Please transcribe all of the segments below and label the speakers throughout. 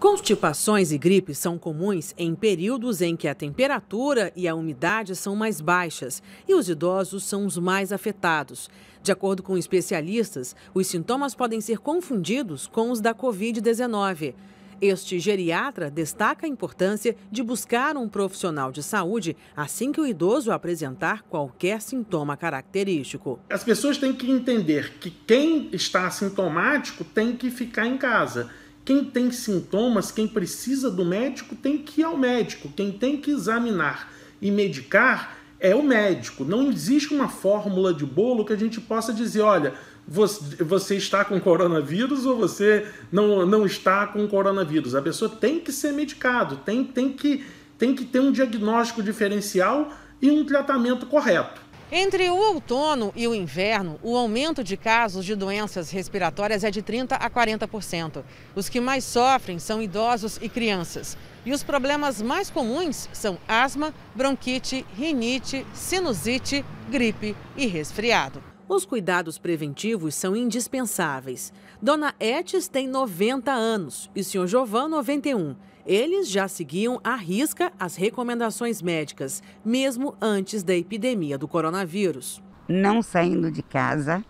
Speaker 1: Constipações e gripes são comuns em períodos em que a temperatura e a umidade são mais baixas e os idosos são os mais afetados. De acordo com especialistas, os sintomas podem ser confundidos com os da Covid-19. Este geriatra destaca a importância de buscar um profissional de saúde assim que o idoso apresentar qualquer sintoma característico. As pessoas têm que
Speaker 2: entender que quem está sintomático tem que ficar em casa quem tem sintomas, quem precisa do médico, tem que ir ao médico. Quem tem que examinar e medicar é o médico. Não existe uma fórmula de bolo que a gente possa dizer, olha, você está com coronavírus ou você não, não está com coronavírus. A pessoa tem que ser medicado, tem, tem, que, tem que ter um diagnóstico diferencial e um tratamento correto.
Speaker 1: Entre o outono e o inverno, o aumento de casos de doenças respiratórias é de 30% a 40%. Os que mais sofrem são idosos e crianças. E os problemas mais comuns são asma, bronquite, rinite, sinusite, gripe e resfriado. Os cuidados preventivos são indispensáveis. Dona Etes tem 90 anos e o senhor Jovan 91. Eles já seguiam à risca as recomendações médicas, mesmo antes da epidemia do coronavírus.
Speaker 2: Não saindo de casa,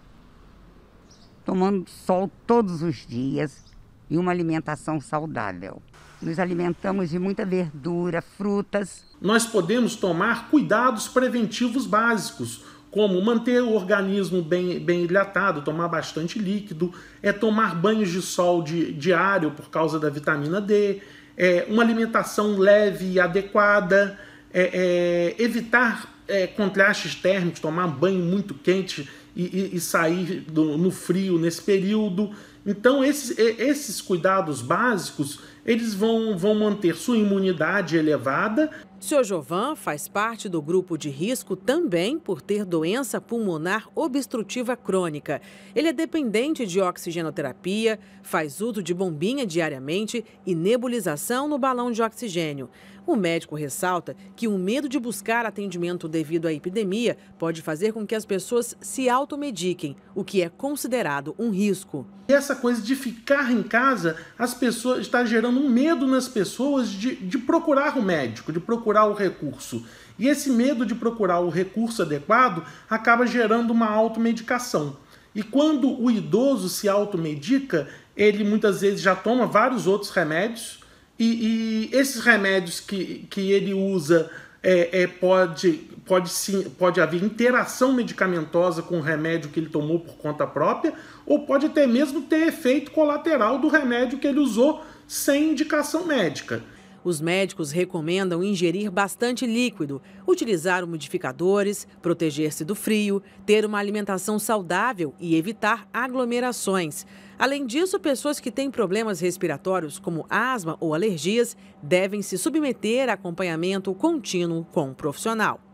Speaker 2: tomando sol todos os dias e uma alimentação saudável. Nos alimentamos de muita verdura, frutas. Nós podemos tomar cuidados preventivos básicos como manter o organismo bem, bem hidratado, tomar bastante líquido, é tomar banhos de sol de, diário por causa da vitamina D, é, uma alimentação leve e adequada, é, é, evitar é, contrastes térmicos, tomar banho muito quente e, e, e sair do, no frio nesse período. Então esses, esses cuidados básicos eles vão, vão manter sua imunidade elevada. Seu Jovan faz
Speaker 1: parte do grupo de risco também por ter doença pulmonar obstrutiva crônica. Ele é dependente de oxigenoterapia, faz uso de bombinha diariamente e nebulização no balão de oxigênio. O médico ressalta que o medo de buscar atendimento devido à epidemia pode fazer com que as pessoas se automediquem, o
Speaker 2: que é considerado um risco. E essa coisa de ficar em casa, as pessoas está gerando um medo nas pessoas de, de procurar o médico, de procurar o recurso. E esse medo de procurar o recurso adequado acaba gerando uma automedicação. E quando o idoso se automedica, ele muitas vezes já toma vários outros remédios, e, e esses remédios que, que ele usa é, é, pode pode, sim, pode haver interação medicamentosa com o remédio que ele tomou por conta própria, ou pode até mesmo ter efeito colateral do remédio que ele usou sem indicação médica.
Speaker 1: Os médicos recomendam ingerir bastante líquido, utilizar modificadores, proteger-se do frio, ter uma alimentação saudável e evitar aglomerações. Além disso, pessoas que têm problemas respiratórios, como asma ou alergias, devem se submeter a acompanhamento contínuo com um profissional.